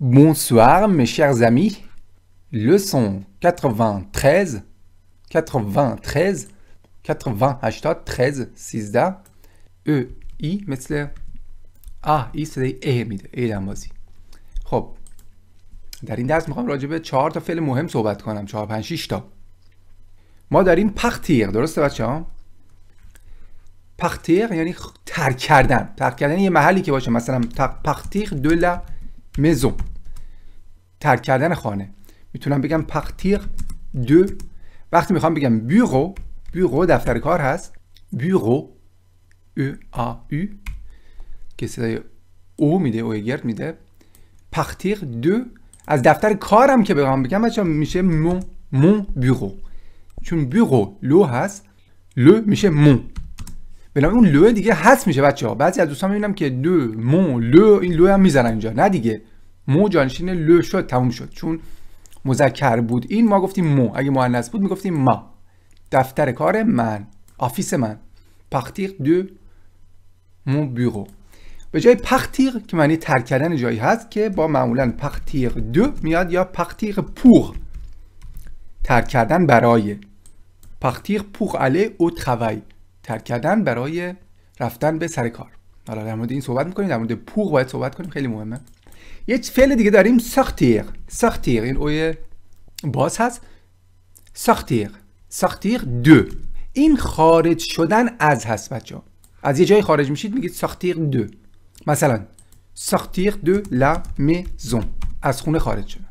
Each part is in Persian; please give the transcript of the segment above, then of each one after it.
Bonsoir mes chers amis. Leçon 93, 93, 88, 13 سیزده E ای مثل A ای صدای ای میده ای دنبازی خب در این درس میخوام راجع به چهار تا فعل مهم صحبت کنم چهار پنج شیش تا ما داریم پختیر درسته بچه ها پختیر یعنی ترک کردن ترک کردن یه محلی که باشه مثلا پختیر دوله maison ترک کردن خانه میتونم بگم partir دو وقتی میخوام بگم bureau bureau دفتر کار هست bureau e a u که صدای او میده او گرد میده partir دو از دفتر کارم که بخوام بگم بچا میشه مون مون بیرو چون بیرو لو هست لو میشه مون به اون لو دیگه هست میشه بچه ها بعضی از دوستان میبینم که دو مو لو این لو هم میزنن اینجا نه دیگه مو جانشین لو شد تموم شد چون مذکر بود این ما گفتیم مو اگه مؤنث بود میگفتیم ما دفتر کار من آفیس من پختیق دو مو بیرو به جای پختیق که معنی ترک کردن جایی هست که با معمولا پختیق دو میاد یا پختیق پور ترک کردن برای پختیق پور علی او ترک کردن برای رفتن به سر کار حالا در مورد این صحبت میکنیم در مورد پوغ باید صحبت کنیم خیلی مهمه یه فعل دیگه داریم سختیق سختیق این اوی باز هست سختیق سختیق دو این خارج شدن از هست بچه از یه جای خارج میشید میگید سختیق دو مثلا سختیق دو لا میزون از خونه خارج شدن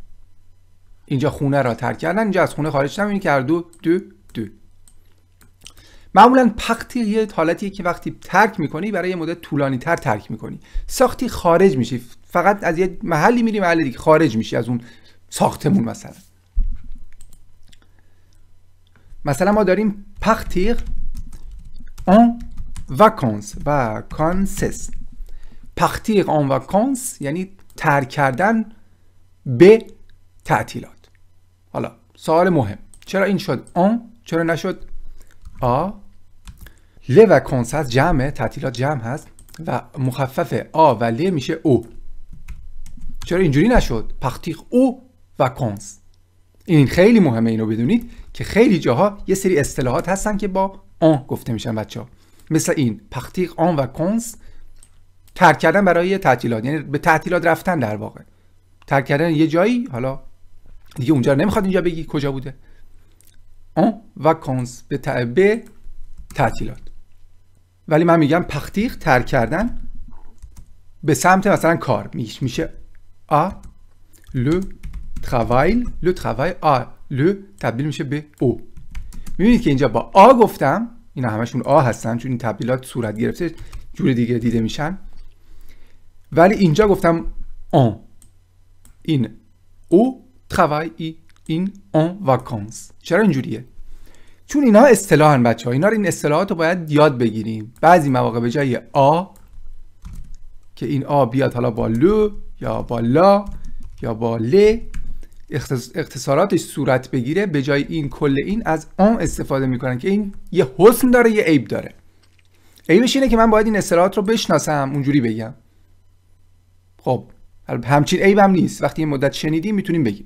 اینجا خونه را ترک کردن اینجا از خونه خارج شدن این که دو معمولا پختی یه حالتیه که وقتی ترک میکنی برای یه مدت طولانی تر ترک میکنی ساختی خارج میشی فقط از یه محلی میری محل دیگه خارج میشی از اون ساختمون مثلا مثلا ما داریم پختیر ان وکانس کانسس پختیر ان وکانس یعنی ترک کردن به تعطیلات حالا سوال مهم چرا این شد اون چرا نشد آ ل و کنس هست جمعه تعطیلات جمع هست و مخفف آ و ل میشه او چرا اینجوری نشد پختیق او و کنس این خیلی مهمه اینو بدونید که خیلی جاها یه سری اصطلاحات هستن که با آن گفته میشن بچه ها مثل این پختیق آن و کنس ترک کردن برای تعطیلات یعنی به تعطیلات رفتن در واقع ترک کردن یه جایی حالا دیگه اونجا نمیخواد اینجا بگی کجا بوده آن و کنس به تعطیلات ولی من میگم پختیخ ترک کردن به سمت مثلا کار میشه آ لو travail لو travail آ لو تبدیل میشه به او میبینید که اینجا با آ گفتم اینا همشون آ هستن چون این تبدیلات صورت گرفته جور دیگه دیده میشن ولی اینجا گفتم اون این او travail این اون واکانس چرا اینجوریه چون اینها اصطلاحن بچه ها اینا رو این اصطلاحات رو باید یاد بگیریم بعضی مواقع به جای آ که این آ بیاد حالا با لو یا با لا یا با ل اختصاراتش صورت بگیره به جای این کل این از آن استفاده میکنن که این یه حسن داره یه عیب داره عیبش اینه که من باید این اصطلاحات رو بشناسم اونجوری بگم خب همچین عیب هم نیست وقتی یه مدت شنیدیم میتونیم بگیم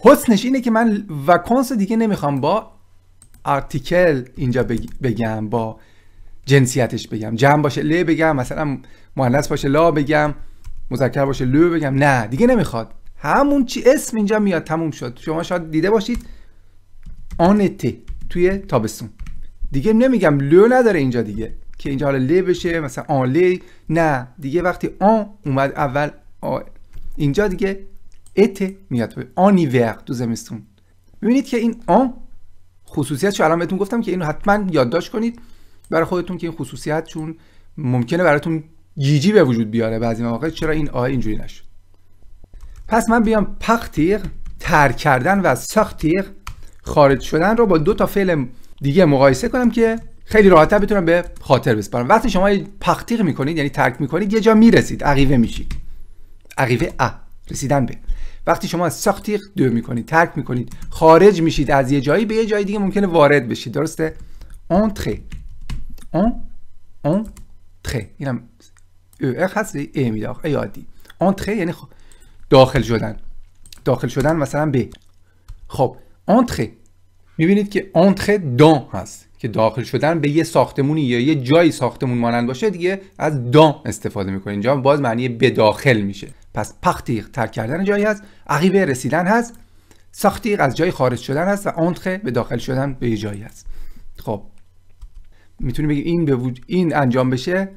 حسنش اینه که من وکانس دیگه نمیخوام با آرتیکل اینجا بگم با جنسیتش بگم جمع باشه ل بگم مثلا مؤنث باشه لا بگم مذکر باشه لو بگم نه دیگه نمیخواد همون چی اسم اینجا میاد تموم شد شما شاید دیده باشید آنته توی تابستون دیگه نمیگم لو نداره اینجا دیگه که اینجا حالا ل بشه مثلا آن لی نه دیگه وقتی آن اومد اول آ اینجا دیگه ات میاد به ور تو زمستون ببینید که این آن خصوصیت چون الان بهتون گفتم که اینو حتما یادداشت کنید برای خودتون که این خصوصیت چون ممکنه براتون گیجی به وجود بیاره بعضی مواقع چرا این آ اینجوری نشد پس من بیام پختیق ترک کردن و ساختیق خارج شدن رو با دو تا فعل دیگه مقایسه کنم که خیلی راحت بتونم به خاطر بسپارم وقتی شما پختیق میکنید یعنی ترک میکنید یه جا میرسید عقیوه میشید عقیبه ا رسیدن به وقتی شما از ساختیق دو میکنید ترک میکنید خارج میشید از یه جایی به یه جای دیگه ممکنه وارد بشید درسته اون اون انتره اینم اخ هست ای می ایادی. یعنی خب داخل شدن داخل شدن مثلا به خب می میبینید که انتره دان هست که داخل شدن به یه ساختمونی یا یه جایی ساختمون مانند باشه دیگه از دان استفاده میکنید اینجا باز معنی به داخل میشه پس پختیق ترک کردن جایی هست عقیبه رسیدن هست ساختیق از جای خارج شدن هست و آنتخه به داخل شدن به یه جایی هست خب میتونیم بگیم این این انجام بشه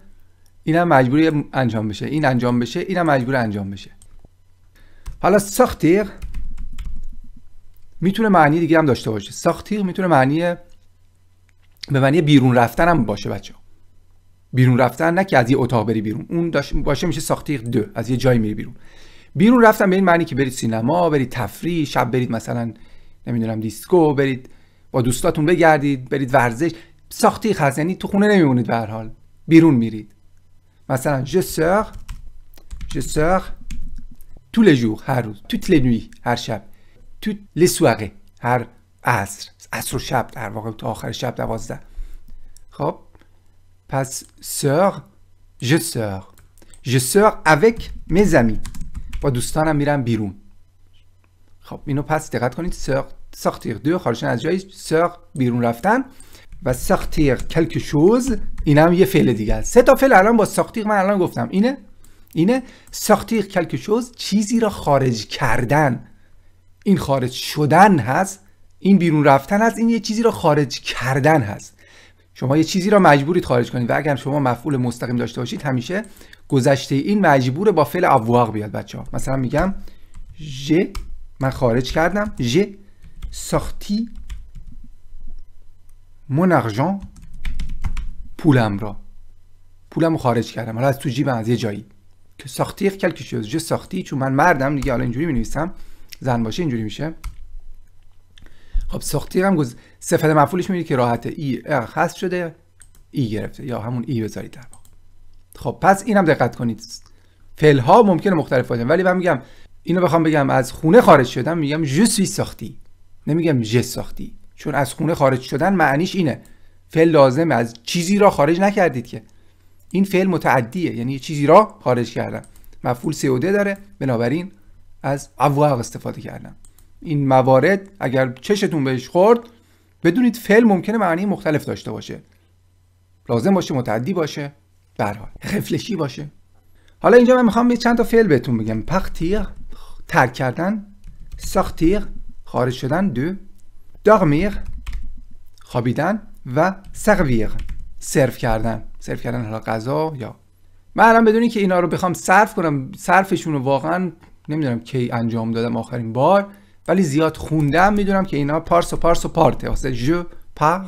اینم مجبوری انجام بشه این انجام بشه اینم مجبور انجام بشه حالا ساختیق میتونه معنی دیگه هم داشته باشه ساختیق میتونه معنی به معنی بیرون رفتن هم باشه بچه بیرون رفتن نه که از یه اتاق بری بیرون اون باشه میشه ساختیق دو از یه جایی میری بیرون بیرون رفتن به این معنی که برید سینما برید تفریح شب برید مثلا نمیدونم دیسکو برید با دوستاتون بگردید برید ورزش ساختیق هست یعنی تو خونه نمیمونید به هر حال بیرون میرید مثلا je sors je sors هر روز toutes les nuits هر شب toutes les soirées هر عصر عصر و شب در واقع تا آخر شب دوازده خب پس سر je اوک je sœur با دوستانم میرم بیرون خب اینو پس دقت کنید سر ساختیر دو خارجن از جایی سر بیرون رفتن و ساختیر کلک شوز اینم یه فعل دیگه سه تا فعل الان با ساختیر من الان گفتم اینه اینه ساختیر کلک شوز چیزی را خارج کردن این خارج شدن هست این بیرون رفتن هست این یه چیزی را خارج کردن هست شما یه چیزی را مجبورید خارج کنید و اگر شما مفعول مستقیم داشته باشید همیشه گذشته این مجبور با فعل ابواق بیاد بچه ها مثلا میگم ژ من خارج کردم ژ ساختی من پولم را پولم خارج کردم حالا از تو جیبم از یه جایی که ساختی کلکی شد ژ ساختی چون من مردم دیگه حالا اینجوری می نویسم زن باشه اینجوری میشه خب ساختی هم صفت مفعولش میبینید که راحت ای شده ای گرفته یا همون ای بذارید در واقع خب پس اینم دقت کنید فعل ها ممکنه مختلف باشن ولی من میگم اینو بخوام بگم از خونه خارج شدم میگم je ساختی نمیگم ژ ساختی چون از خونه خارج شدن معنیش اینه فعل لازم از چیزی را خارج نکردید که این فعل متعدیه یعنی چیزی را خارج کردم مفعول اوده داره بنابراین از avoir استفاده کردم این موارد اگر چشتون بهش خورد بدونید فعل ممکنه معنی مختلف داشته باشه لازم باشه متعدی باشه برحال خفلشی باشه حالا اینجا من میخوام یه چند تا فعل بهتون بگم پختیر ترک کردن ساختیر خارج شدن دو داغمیر خوابیدن و سقویق سرف کردن سرف کردن حالا غذا یا من الان بدونی که اینا رو بخوام صرف کنم صرفشون رو واقعا نمیدونم کی انجام دادم آخرین بار ولی زیاد خوندم میدونم که اینا پارس و پارس و پارته واسه جو پار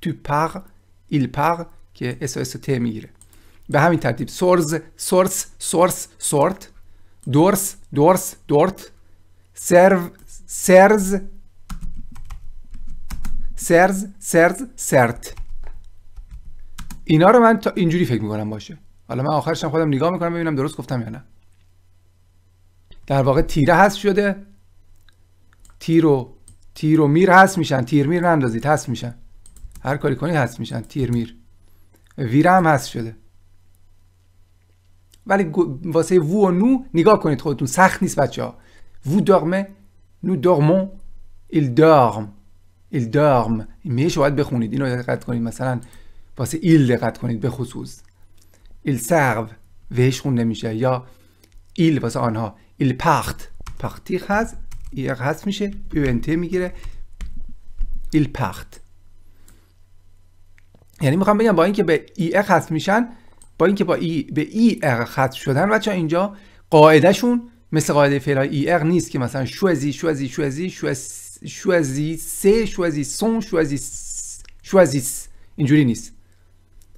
تو پار ایل پار که اس اس میگیره به همین ترتیب سورز سورس سورس سورت دورس دورس دورت سرو سرز سرز سرز سرت اینا رو من تا اینجوری فکر میکنم باشه حالا من آخرش خودم نگاه میکنم ببینم درست گفتم یا نه در واقع تیره هست شده تیر و تیر و میر هست میشن تیر میر نندازید هست میشن هر کاری کنید هست میشن تیر میر ویره هم هست شده ولی واسه وو و نو نگاه کنید خودتون سخت نیست بچه ها وو دارمه نو دارمون ایل دارم ایل دارم میش باید بخونید اینو دقت کنید مثلا واسه ایل دقت کنید به خصوص ایل سرو وهش خونده میشه یا ایل واسه آنها ایل پخت پختیخ هست حذف میشه تی میگیره ایل پخت یعنی میخوام بگم با اینکه به ای اق میشن با اینکه با ای به ای اق حذف شدن بچا اینجا شون مثل قاعده فعل ای نیست که مثلا شوزی شوزی شوزی شوزی سه شوزی سون شوزی شوزی اینجوری نیست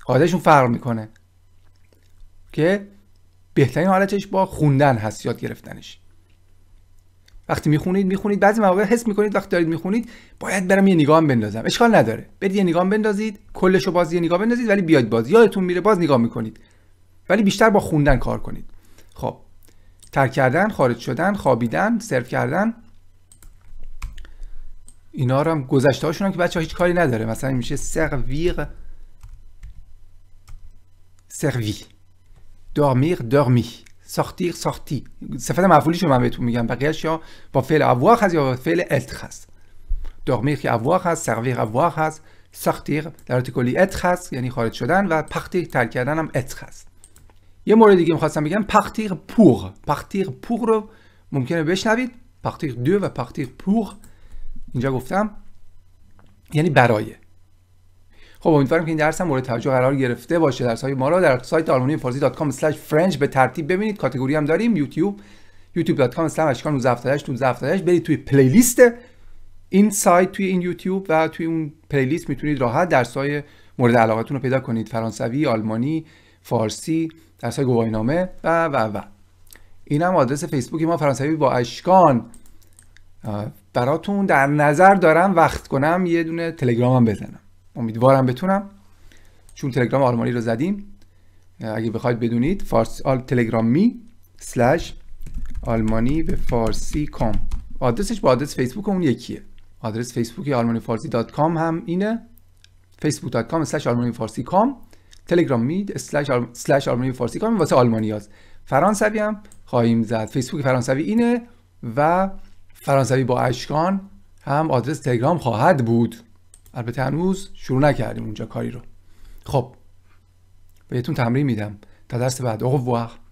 شون فرق میکنه که بهترین حالتش با خوندن هست یاد گرفتنش وقتی میخونید میخونید بعضی مواقع حس میکنید وقتی دارید میخونید باید برم یه نگاه بندازم اشکال نداره برید یه نگاه بندازید کلش رو باز یه نگاه بندازید ولی بیاید باز یادتون میره باز نگاه میکنید ولی بیشتر با خوندن کار کنید خب ترک کردن خارج شدن خوابیدن سرو کردن اینا رو هم گذشته هاشون هم که بچه ها هیچ کاری نداره مثلا میشه سرویق سروی دارمیر دارمی ساختی ساختی صفت مفعولیش رو من بهتون میگم بقیهش یا با فعل اواخ هست یا با فعل اتخ هست که اواخ هست servir اواخ هست ساختیر در حالت کلی اتخ هست یعنی خارج شدن و پختیق ترک کردن هم اتخ هست یه مورد دیگه میخواستم بگم پختیق پور، پختیق پور رو ممکنه بشنوید پختیق دو و پختیق پور، اینجا گفتم یعنی برای خب امیدوارم که این درس هم مورد توجه قرار گرفته باشه درس های ما را در سایت آلمانی فارسی دات فرنج به ترتیب ببینید کاتگوری هم داریم یوتیوب کام سلام اشکان تو زفتادش برید توی پلیلیست این سایت توی این یوتیوب و توی اون پلیلیست میتونید راحت درس های مورد علاقتون رو پیدا کنید فرانسوی آلمانی فارسی درس های گواهینامه و و و این هم آدرس فیسبوک ما فرانسوی با اشکان براتون در نظر دارم وقت کنم یه دونه تلگرامم بزنم امیدوارم بتونم چون تلگرام آلمانی رو زدیم اگه بخواید بدونید فارس آل می سلش آلمانی به فارسی کام آدرسش با آدرس فیسبوک اون یکیه آدرس فیسبوک آلمانی فارسی دات کام هم اینه فیسبوک دات کام سلش آلمانی فارسی کام تلگرام می آلمانی فارسی کام واسه آلمانی هست فرانسوی هم خواهیم زد فیسبوک فرانسوی اینه و فرانسوی با اشکان هم آدرس تلگرام خواهد بود البته هنوز شروع نکردیم اونجا کاری رو خب بهتون تمرین میدم تا دست بعد وقت